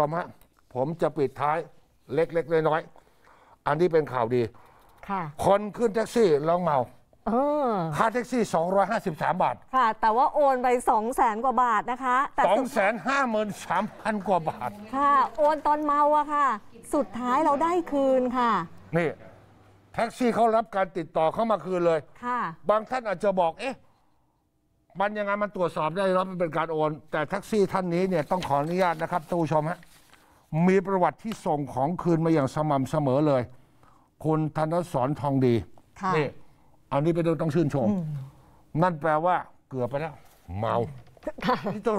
ต่อมาผมจะปิดท้ายเล็กๆน้อยๆอันนี้เป็นข่าวดีค่ะคนขึ้นแท็กซี่ลองเมาอค่าแท็กซี่ 253 บาทค่ะแต่ว่าโอนไป2 0 0แสนกว่าบาทนะคะแต่2 5 3 0 0 0 กว่าบาทค่ะโอนตอนเมาอะค่ะ สุดท้ายเราได้คืนค่ะ นี่ แท็กซี่เขารับการติดต่อเข้ามาคืนเลยค่ะ บางท่านอาจจะบอกเอ๊ะมันยังไงมันตรวจสอบได้แล้วมันเป็นการโอน แต่แท็กซี่ท่านนี้เนี่ยต้องขออนุญาตนะครับท่านผู้ชมฮะมีประวัติที่ส่งของคืนมาอย่างสม่ำเสมอเลย คุณธนสรทองดีะนี่อันนี้ไปนเต้องชื่นชม นั่นแปลว่าเกือบไปแล้ว เมาที่ต้